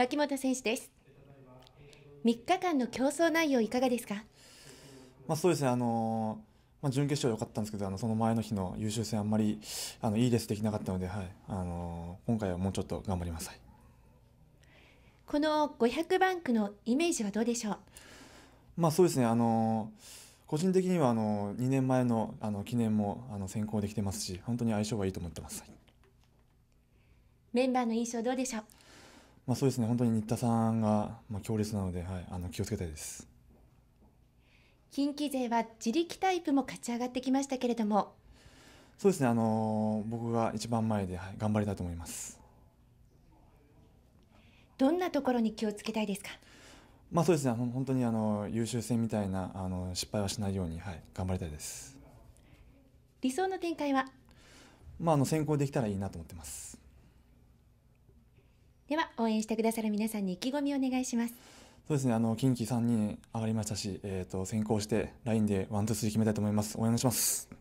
脇本選手です。3日間の競争内容いかがですか。まあそうですねあのまあ準決勝良かったんですけどあのその前の日の優秀戦あんまりあのいいレースできなかったのではいあの今回はもうちょっと頑張ります。はい、この500バンクのイメージはどうでしょう。まあそうですねあの個人的にはあの2年前のあの記念もあの先行できてますし本当に相性はいいと思ってます。はい、メンバーの印象どうでしょう。まあ、そうですね、本当に新田さんが、まあ、強烈なので、はい、あの気をつけたいです。近畿勢は自力タイプも勝ち上がってきましたけれども。そうですね、あの僕が一番前で、はい、頑張りたいと思います。どんなところに気をつけたいですか。まあ、そうですね、本当にあの優秀戦みたいな、あの失敗はしないように、はい、頑張りたいです。理想の展開は。まあ、あの先行できたらいいなと思ってます。では応援してくださる皆さんに意気込みをお願いしますそうですねあの近畿3人上がりましたし、えーと、先行してラインでワンツースリー決めたいと思います応援お願いします